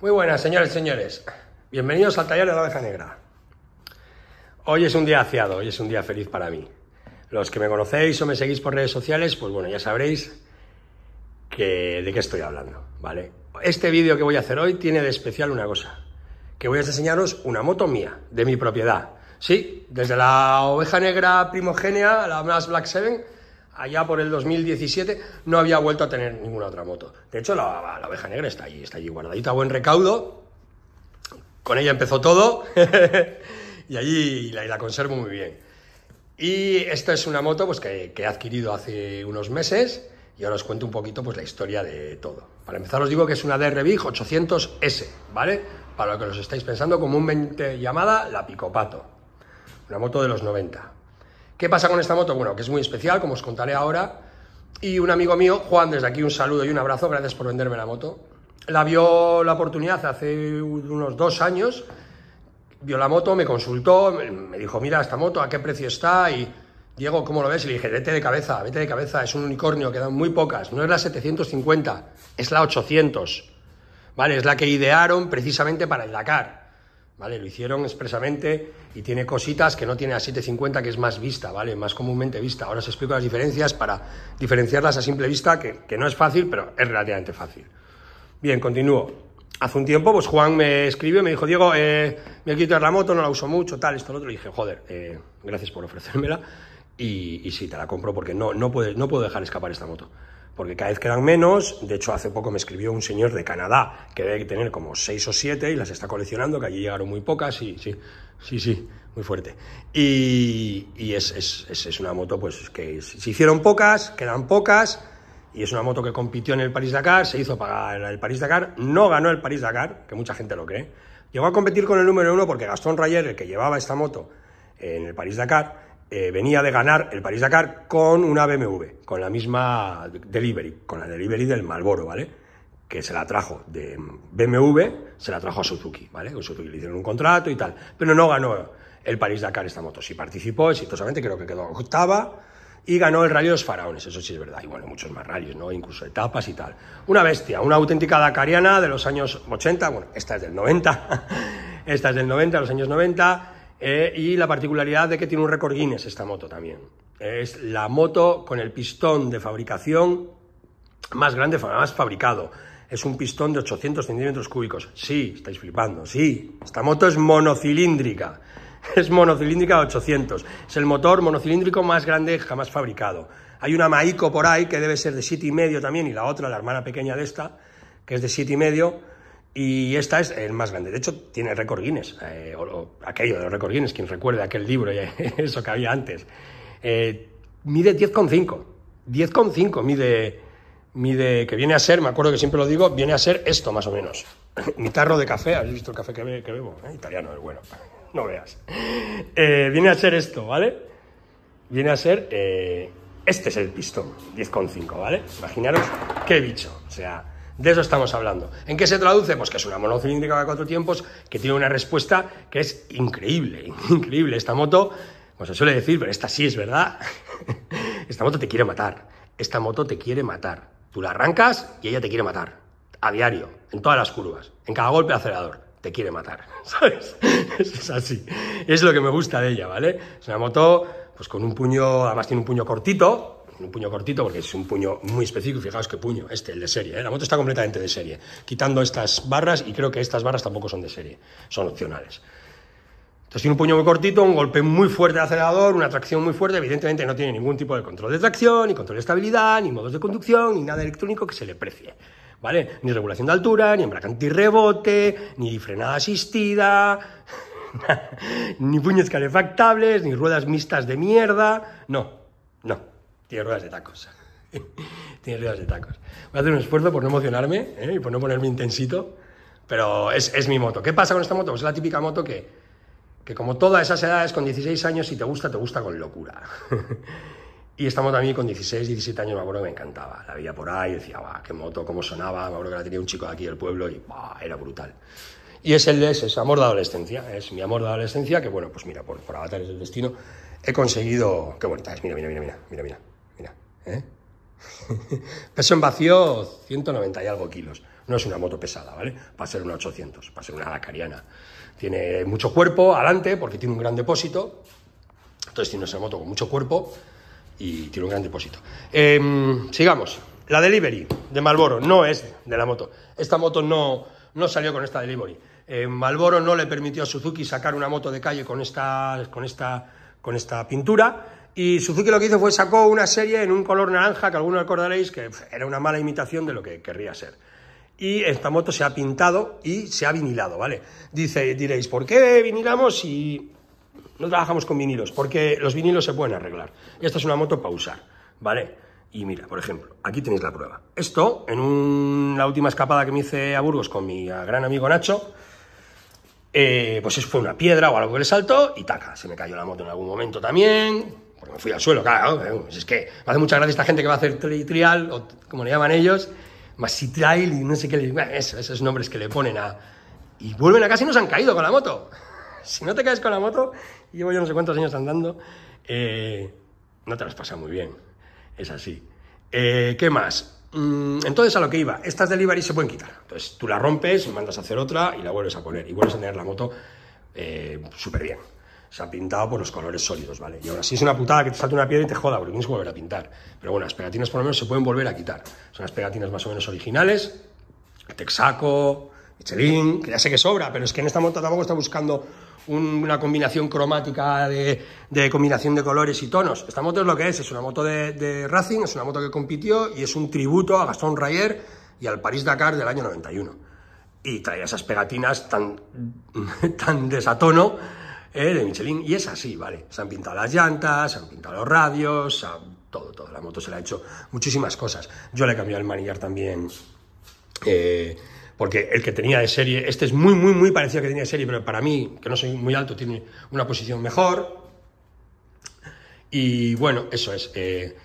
Muy buenas, señores señores. Bienvenidos al taller de la oveja negra. Hoy es un día aciado, hoy es un día feliz para mí. Los que me conocéis o me seguís por redes sociales, pues bueno, ya sabréis que, de qué estoy hablando, ¿vale? Este vídeo que voy a hacer hoy tiene de especial una cosa, que voy a enseñaros una moto mía, de mi propiedad. Sí, desde la oveja negra primogénea, la más Black Seven, allá por el 2017, no había vuelto a tener ninguna otra moto. De hecho, la, la negra está allí, está allí guardadita, buen recaudo. Con ella empezó todo y allí la, conservo muy bien. Y esta es una moto pues, que, he adquirido hace unos meses y ahora os cuento un poquito pues, la historia de todo. Para empezar os digo que es una DRBIG 800S, ¿vale? Para lo que os estáis pensando, comúnmente llamada la Picopato. Una moto de los 90. ¿Qué pasa con esta moto? Bueno, que es muy especial, como os contaré ahora. Y un amigo mío, Juan, desde aquí un saludo y un abrazo, gracias por venderme la moto. La vio la oportunidad hace unos dos años, vio la moto, me consultó, me dijo, mira esta moto, ¿a qué precio está? Y Diego, ¿cómo lo ves? Y le dije, vete de cabeza, vete de cabeza, es un unicornio, quedan muy pocas, no es la 750, es la 800, ¿vale? Es la que idearon precisamente para el Dakar. Lo hicieron expresamente y tiene cositas que no tiene a 750, que es más vista, ¿vale? Más comúnmente vista. Ahora os explico las diferencias para diferenciarlas a simple vista, que, no es fácil, pero es relativamente fácil. Bien, continúo. Hace un tiempo, pues Juan me escribió y me dijo, Diego, eh, me he quitado la moto, no la uso mucho, tal, esto, lo otro. Y dije, joder, eh, gracias por ofrecérmela. Y, sí, te la compro porque no, no puedo dejar escapar esta moto porque cada vez quedan menos. De hecho, hace poco me escribió un señor de Canadá que debe tener como seis o siete y las está coleccionando, que allí llegaron muy pocas, sí, sí, sí, sí, muy fuerte. Y, es, una moto pues que se hicieron pocas, quedan pocas, y es una moto que compitió en el París-Dakar, se hizo pagar el París-Dakar, no ganó el París-Dakar, que mucha gente lo cree. Llegó a competir con el número uno porque Gastón Rayer, el que llevaba esta moto en el París-Dakar, eh, venía de ganar el París Dakar con una BMW, con la misma delivery, con la delivery del Marlboro, ¿vale? Que se la trajo de BMW, se la trajo a Suzuki, ¿vale? Con Suzuki le hicieron un contrato y tal. Pero no ganó el París Dakar esta moto. Sí participó exitosamente, creo que quedó octava. Y ganó el Rally de los Faraones, eso sí es verdad. Y bueno, muchos más rayos ¿no? Incluso etapas y tal. Una bestia, una auténtica dakariana de los años 80, bueno, esta es del 90, esta es del 90, los años 90 eh, y la particularidad de que tiene un récord Guinness esta moto también. Es la moto con el pistón de fabricación más grande, más fabricado. Es un pistón de 800 centímetros cúbicos. Sí, estáis flipando, sí. Esta moto es monocilíndrica. Es monocilíndrica de 800. Es el motor monocilíndrico más grande jamás fabricado. Hay una Maico por ahí que debe ser de y medio también y la otra, la hermana pequeña de esta, que es de y medio y esta es el más grande. De hecho, tiene récord Guinness, eh, o, aquello de los Guinness, quien recuerde aquel libro y eso que había antes. Eh, mide 10,5. 10,5 mide, mide, que viene a ser, me acuerdo que siempre lo digo, viene a ser esto más o menos. Mi tarro de café, ¿habéis visto el café que, que bebo? Eh, italiano, es bueno, no veas. viene a ser esto, ¿vale? Viene a ser, este es el pistón, 10,5, ¿vale? Imaginaros qué bicho, o sea... De eso estamos hablando. ¿En qué se traduce? Pues que es una monocilíndrica de cuatro tiempos que tiene una respuesta que es increíble, increíble. Esta moto, como pues se suele decir, pero esta sí es verdad, esta moto te quiere matar. Esta moto te quiere matar. Tú la arrancas y ella te quiere matar. A diario, en todas las curvas, en cada golpe de acelerador te quiere matar, ¿sabes? es así. Es lo que me gusta de ella, ¿vale? Es una moto, pues con un puño, además tiene un puño cortito, un puño cortito, porque es un puño muy específico, fijaos qué puño, este, el de serie, ¿eh? la moto está completamente de serie, quitando estas barras, y creo que estas barras tampoco son de serie, son opcionales. Entonces tiene un puño muy cortito, un golpe muy fuerte de acelerador, una tracción muy fuerte, evidentemente no tiene ningún tipo de control de tracción, ni control de estabilidad, ni modos de conducción, ni nada electrónico que se le precie. ¿Vale? Ni regulación de altura, ni embrague rebote ni frenada asistida, ni puños calefactables, ni ruedas mixtas de mierda. No, no. Tiene ruedas de tacos. Tiene ruedas de tacos. Voy a hacer un esfuerzo por no emocionarme ¿eh? y por no ponerme intensito, pero es, es, mi moto. ¿Qué pasa con esta moto? Pues es la típica moto que, que, como todas esas edades, con 16 años, si te gusta, te gusta con locura. y esta moto a mí con 16, 17 años me acuerdo que me encantaba. La veía por ahí, decía, va, qué moto, cómo sonaba. Me acuerdo que la tenía un chico de aquí del pueblo y bah, era brutal. Y es el de es amor de adolescencia, es mi amor de adolescencia, que bueno, pues mira, por, por avatares del destino, he conseguido. Qué bonita es, mira, mira, mira, mira, mira, mira. ¿Eh? Peso en vacío, 190 y algo kilos. No es una moto pesada, ¿vale? Va a ser una 800, va a ser una Dakariana Tiene mucho cuerpo adelante porque tiene un gran depósito. Entonces tiene una moto con mucho cuerpo y tiene un gran depósito. Em, sigamos. La delivery de Malboro no es de la moto. Esta moto no, no salió con esta delivery. Em, Malboro no le permitió a Suzuki sacar una moto de calle con esta, con esta pintura y Suzuki lo que hizo fue sacó una serie en un color naranja, que algunos recordaréis que era una mala imitación de lo que querría ser. Y esta moto se ha pintado y se ha vinilado, ¿vale? Dice, diréis, ¿por qué vinilamos y no trabajamos con vinilos? Porque los vinilos se pueden arreglar. Y esta es una moto para usar, ¿vale? Y mira, por ejemplo, aquí tenéis la prueba. Esto, en la última escapada que me hice a Burgos con mi gran amigo Nacho, eh, pues fue una piedra o algo que le saltó y taca, se me cayó la moto en algún momento también, porque me fui al suelo, claro. ¿eh? Pues es que me hace mucha gracia esta gente que va a hacer trial, o como le llaman ellos, más si trial y no sé qué. esos nombres que le ponen a. Y vuelven a casa y nos han caído con la moto. Si no te caes con la moto, llevo yo no sé cuántos años andando, eh, no te las pasa muy bien. Es así. Eh, ¿Qué más? Mm, entonces, a lo que iba, estas delivery se pueden quitar. Entonces, tú la rompes, mandas a hacer otra y la vuelves a poner. Y vuelves a tener la moto súper bien se ha pintado por los colores sólidos, ¿vale? Y ahora sí es una putada que te salte una piedra y te joda, porque tienes que volver a pintar. Pero bueno, las pegatinas por lo menos se pueden volver a quitar. Son las pegatinas más o menos originales, Texaco, Michelin, que ya sé que sobra, pero es que en esta moto tampoco está buscando una combinación cromática de, combinación de colores y tonos. Esta moto es lo que es, es una moto de, Racing, es una moto que compitió y es un tributo a Gastón Rayer y al Paris dakar del año 91 y traía esas pegatinas tan, tan desatono de Michelin, y es así, ¿vale? Se han pintado las llantas, se han pintado los radios, todo, todo. La moto se le ha hecho muchísimas cosas. Yo le he cambiado el manillar también. Eh, porque el que tenía de serie, este es muy, muy, muy parecido al que tenía de serie, pero para mí, que no soy muy alto, tiene una posición mejor. Y bueno, eso es. Eh,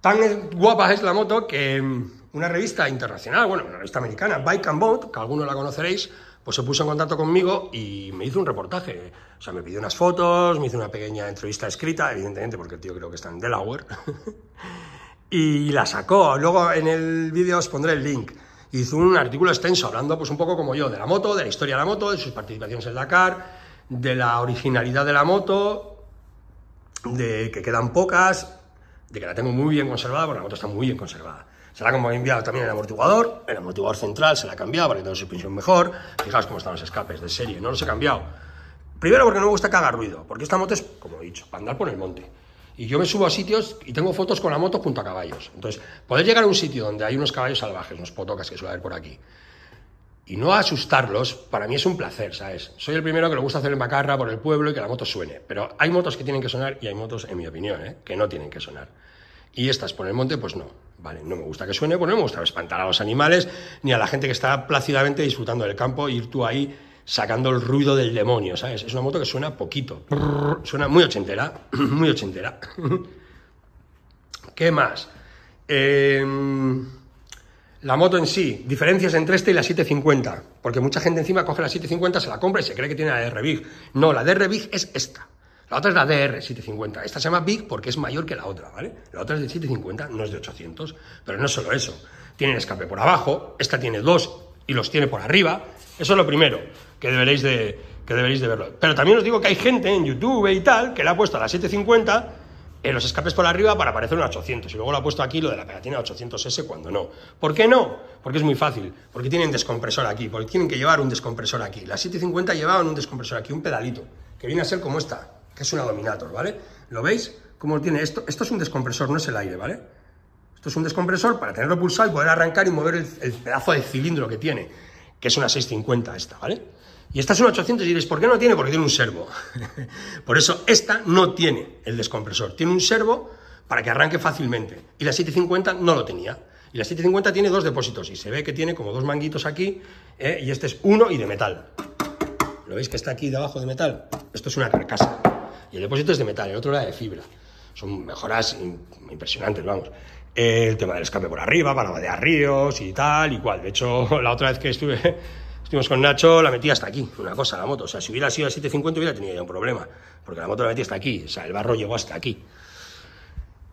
tan guapa es la moto que mm, una revista internacional, bueno, una revista americana, Bike and Boat, que algunos la conoceréis, pues se puso en contacto conmigo y me hizo un reportaje. O sea, me pidió unas fotos, me hizo una pequeña entrevista escrita, evidentemente, porque el tío creo que está en Delaware. y la sacó. Luego en el vídeo os pondré el link. Hizo un artículo extenso hablando pues un poco como yo de la moto, de la historia de la moto, de sus participaciones en Dakar, de la originalidad de la moto, de que quedan pocas, de que la tengo muy bien conservada, porque la moto está muy bien conservada se como ha enviado también el amortiguador, el amortiguador central se la ha cambiado para que tenga suspensión mejor. Fijaos cómo están los escapes de serie, no los he cambiado. Primero porque no me gusta que haga ruido, porque esta moto es, como he dicho, para andar por el monte. Y yo me subo a sitios y tengo fotos con la moto junto a caballos. Entonces, poder llegar a un sitio donde hay unos caballos salvajes, unos potocas que suele haber por aquí, y no asustarlos, para mí es un placer, ¿sabes? Soy el primero que le gusta hacer el macarra por el pueblo y que la moto suene. Pero hay motos que tienen que sonar y hay motos, en mi opinión, ¿eh? que no tienen que sonar. Y estas por el monte, pues no. Vale, no me gusta que suene, pues no me gusta espantar a los animales ni a la gente que está plácidamente disfrutando del campo, ir tú ahí sacando el ruido del demonio, ¿sabes? Es una moto que suena poquito, suena muy ochentera, muy ochentera. ¿Qué más? Em, la moto en sí, diferencias entre esta y la 750, porque mucha gente encima coge la 750, se la compra y se cree que tiene la de No, la de Revig es esta. La otra es la DR750. Esta se llama Big porque es mayor que la otra, ¿vale? La otra es de 750, no es de 800. Pero no es solo eso. Tiene el escape por abajo, esta tiene dos y los tiene por arriba. Eso es lo primero que deberéis de, que deberéis de verlo. Pero también os digo que hay gente en YouTube y tal que le ha puesto a la 750 en los escapes por arriba para parecer una 800 y luego lo ha puesto aquí lo de la pegatina 800S cuando no. ¿Por qué no? Porque es muy fácil, porque tienen descompresor aquí, porque tienen que llevar un descompresor aquí. La 750 llevaban un descompresor aquí, un pedalito, que viene a ser como esta, es una Dominator, ¿vale? ¿Lo veis? ¿Cómo tiene esto? Esto es un descompresor, no es el aire, ¿vale? Esto es un descompresor para tenerlo pulsado y poder arrancar y mover el, pedazo de cilindro que tiene, que es una 650 esta, ¿vale? Y esta es una 800 y diréis, ¿por qué no tiene? Porque tiene un servo. Por eso esta no tiene el descompresor, tiene un servo para que arranque fácilmente. Y la 750 no lo tenía. Y la 750 tiene dos depósitos y se ve que tiene como dos manguitos aquí ¿eh? y este es uno y de metal. ¿Lo veis que está aquí debajo de metal? Esto es una carcasa. Y el depósito es de metal, el otro era de fibra. Son mejoras impresionantes, vamos. El tema del escape por arriba, para vadear ríos y tal y cual. De hecho, la otra vez que estuve, estuvimos con Nacho, la metí hasta aquí. Una cosa, la moto. O sea, si hubiera sido a 750 hubiera tenido ya un problema. Porque la moto la metí hasta aquí. O sea, el barro llegó hasta aquí.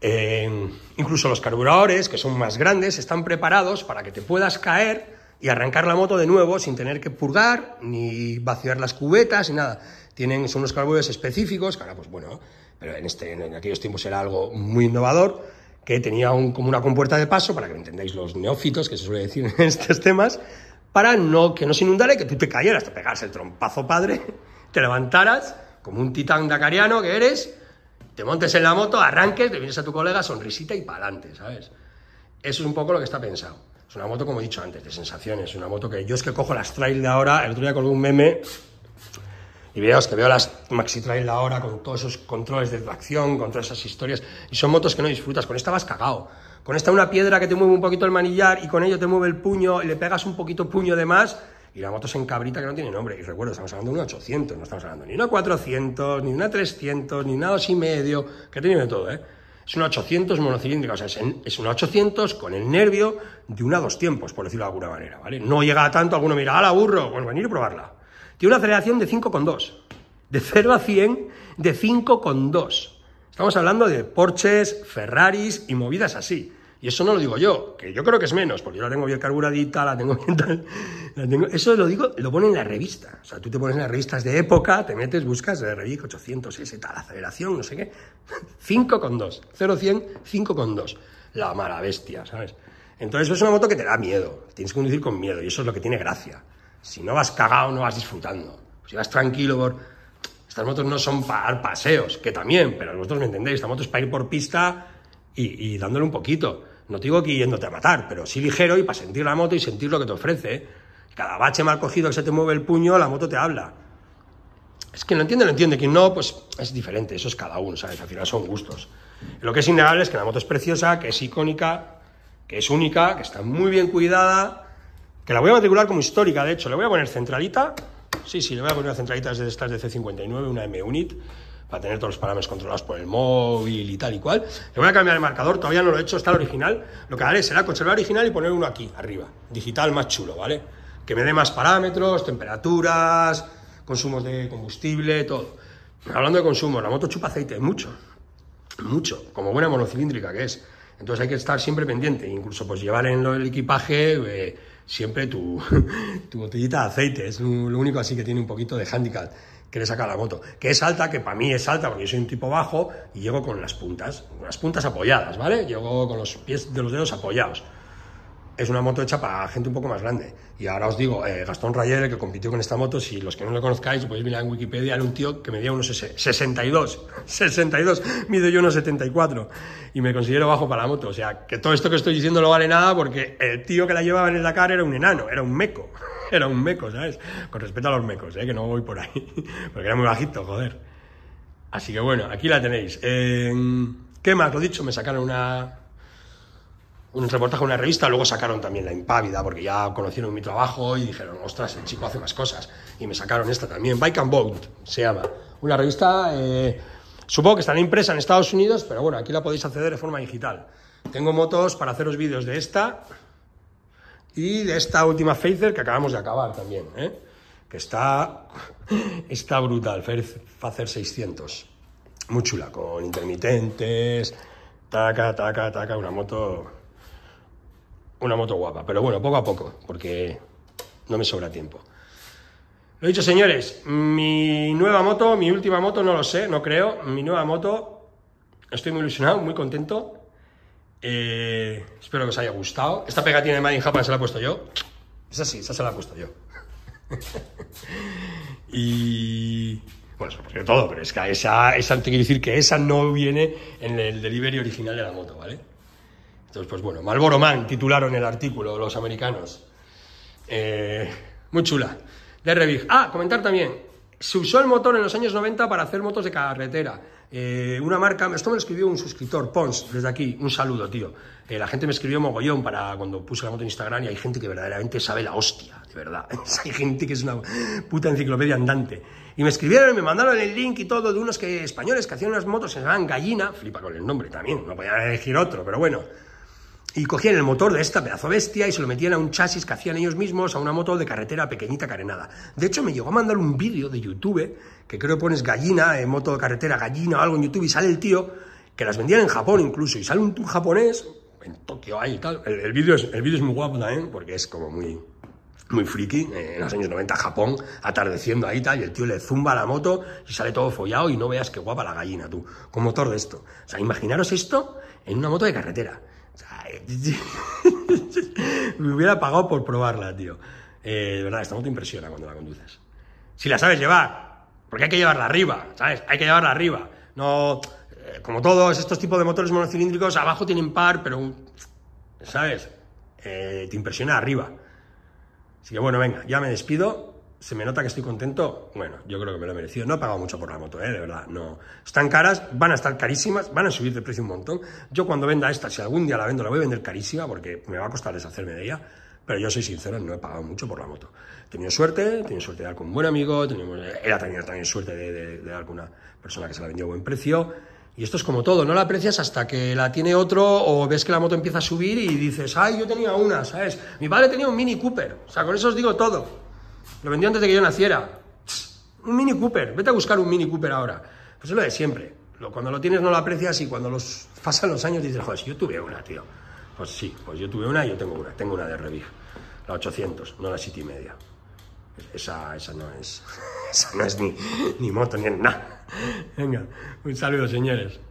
Eh, incluso los carburadores, que son más grandes, están preparados para que te puedas caer y arrancar la moto de nuevo sin tener que purgar ni vaciar las cubetas ni nada. Tienen, son unos carburadores específicos, que ahora pues bueno, pero este, en, aquellos tiempos era algo muy innovador, que tenía como una compuerta de paso, para que entendáis los neófitos que se suele decir en estos temas, para no, que no se inundara y que tú te cayeras, te pegase el trompazo padre, te levantaras como un titán dacariano que eres, te montes en la moto, arranques, te vienes a tu colega, sonrisita y pa'lante, ¿sabes? Eso es un poco lo que está pensado. Es una moto, como he dicho antes, de sensaciones. es Una moto que yo es que cojo las trail de ahora. El otro día colgué un meme y veos que veo las Maxi Trail ahora con todos esos controles de tracción, con todas esas historias, y son motos que no disfrutas, con esta vas cagado. Con esta una piedra que te mueve un poquito el manillar y con ello te mueve el puño y le pegas un poquito puño de más y la moto se encabrita que no tiene nombre. Y recuerdo, estamos hablando de una 800, no estamos hablando ni una 400, ni una 300, ni una 2.5, medio, que tiene de todo, ¿eh? Es una 800 monocilíndrica, o sea, es una 800 con el nervio de una dos tiempos, por decirlo de alguna manera, ¿vale? No llega a tanto, alguno mira, la burro! Pues venir y probarla. Tiene una aceleración de 5,2. De 0 a 100, de 5,2. Estamos hablando de Porsches, Ferraris y movidas así. Y eso no lo digo yo, que yo creo que es menos, porque yo la tengo bien carburadita, la tengo bien tal. eso lo digo, lo pone en la revista. O sea, tú te pones en las revistas de época, te metes, buscas de eh, revista 800, ese tal, aceleración, no sé qué. 5,2. 0-100, 5,2. La mala bestia, ¿sabes? Entonces es una moto que te da miedo. Tienes que conducir con miedo y eso es lo que tiene gracia. Si no vas cagado, no vas disfrutando. Si vas tranquilo por... Estas motos no son para dar paseos, que también, pero vosotros me entendéis, esta moto es para ir por pista y, dándole un poquito. No te digo que yéndote a matar, pero sí ligero y para sentir la moto y sentir lo que te ofrece. ¿eh? Cada bache mal cogido que se te mueve el puño, la moto te habla. Es que lo entiende, lo entiende. Quien no, pues es diferente. Eso es cada uno, ¿sabes? Al final son gustos. Lo que es innegable es que la moto es preciosa, que es icónica, que es única, que está muy bien cuidada, que la voy a matricular como histórica, de hecho. Le voy a poner centralita. Sí, sí, le voy a poner una centralita desde estas de C59, una M-Unit para tener todos los parámetros controlados por el móvil y tal y cual. Le voy a cambiar el marcador, todavía no lo he hecho, está el original. Lo que haré será conservar el original y poner uno aquí, arriba, digital más chulo, ¿vale? Que me dé más parámetros, temperaturas, consumos de combustible, todo. Hablando de consumo, la moto chupa aceite, mucho, mucho, como buena monocilíndrica que es. Entonces hay que estar siempre pendiente, incluso pues llevar en el equipaje eh, siempre tu, tu, botellita de aceite, es lo único así que tiene un poquito de handicap que le saca la moto. Que es alta, que para mí es alta, porque yo soy un tipo bajo y llego con las puntas, puntas apoyadas, ¿vale? Llego con los pies de los dedos apoyados es una moto hecha para gente un poco más grande. Y ahora os digo, eh, Gastón Rayer, el que compitió con esta moto, si los que no lo conozcáis, podéis mirar en Wikipedia, era un tío que medía unos 62, 62, mido yo unos 74 y me considero bajo para la moto. O sea, que todo esto que estoy diciendo no vale nada porque el tío que la llevaba en el Dakar era un enano, era un meco, era un meco, ¿sabes? Con respeto a los mecos, ¿eh? que no voy por ahí, porque era muy bajito, joder. Así que bueno, aquí la tenéis. Eh, ¿Qué más? Lo dicho, me sacaron una, un reportaje en una revista, luego sacaron también La Impávida, porque ya conocieron mi trabajo y dijeron, ostras, el chico hace más cosas. Y me sacaron esta también, Bike and Boat se llama. Una revista, eh, supongo que estará impresa en Estados Unidos, pero bueno, aquí la podéis acceder de forma digital. Tengo motos para haceros vídeos de esta y de esta última Facer que acabamos de acabar también, eh, que está, está brutal, Fazer 600. Muy chula, con intermitentes, taca, taca, taca, una moto una moto guapa. Pero bueno, poco a poco, porque no me sobra tiempo. Lo dicho, señores, mi nueva moto, mi última moto, no lo sé, no creo. Mi nueva moto, estoy muy ilusionado, muy contento. Eh, espero que os haya gustado. Esta pegatina de Madden Japan se la he puesto yo. Esa sí, esa se la he puesto yo. y... Bueno, se todo, pero es que esa, esa, quiero decir que esa no viene en el delivery original de la moto, ¿vale? Entonces, pues bueno, Malboro Man titularon el artículo los americanos. Eh, muy chula. De Revig. Ah, comentar también. Se usó el motor en los años 90 para hacer motos de carretera. Eh, una marca, esto me lo escribió un suscriptor, Pons, desde aquí, un saludo, tío. Eh, la gente me escribió mogollón para cuando puse la moto en Instagram y hay gente que verdaderamente sabe la hostia, de verdad. hay gente que es una puta enciclopedia andante. Y me escribieron y me mandaron el link y todo de unos que, españoles que hacían unas motos que se llamaban Gallina, flipa con el nombre también, no podía elegir otro, pero bueno y cogían el motor de esta pedazo bestia y se lo metían a un chasis que hacían ellos mismos, a una moto de carretera pequeñita carenada. De hecho, me llegó a mandar un vídeo de YouTube, que creo que pones gallina, eh, moto de carretera, gallina o algo en YouTube, y sale el tío, que las vendían en Japón incluso, y sale un, tour japonés, en Tokio ahí y tal. El, vídeo es, es muy guapo también, porque es como muy, muy friki, eh, en los años 90 Japón, atardeciendo ahí y tal, y el tío le zumba la moto y sale todo follado y no veas qué guapa la gallina, tú, con motor de esto. O sea, imaginaros esto en una moto de carretera. Me hubiera pagado por probarla, tío. Eh, de verdad, esta moto impresiona cuando la conduces. Si la sabes llevar, porque hay que llevarla arriba, ¿sabes? Hay que llevarla arriba. No, eh, como todos estos tipos de motores monocilíndricos, abajo tienen par, pero, ¿sabes? Eh, te impresiona arriba. Así que bueno, venga, ya me despido se me nota que estoy contento. Bueno, yo creo que me lo he merecido. No he pagado mucho por la moto, ¿eh? de verdad, no. Están caras, van a estar carísimas, van a subir de precio un montón. Yo cuando venda esta, si algún día la vendo, la voy a vender carísima porque me va a costar deshacerme de ella. Pero yo soy sincero, no he pagado mucho por la moto. He tenido suerte, he tenido suerte de dar con un buen amigo, he tenido, también suerte de, de, de persona que se la vendió a buen precio. Y esto es como todo, no la aprecias hasta que la tiene otro o ves que la moto empieza a subir y dices, ay, yo tenía una, ¿sabes? Mi padre tenía un Mini Cooper. O sea, con eso os digo todo. Lo vendió antes de que yo naciera. Un Mini Cooper. Vete a buscar un Mini Cooper ahora. Pues es lo de siempre. Cuando lo tienes no lo aprecias y cuando los pasan los años dices, joder, si yo tuve una, tío. Pues sí, pues yo tuve una y yo tengo una. Tengo una de Revig. La 800, no la City Media. Esa, esa no es, esa no es ni, ni moto ni nada. Venga, un saludo, señores.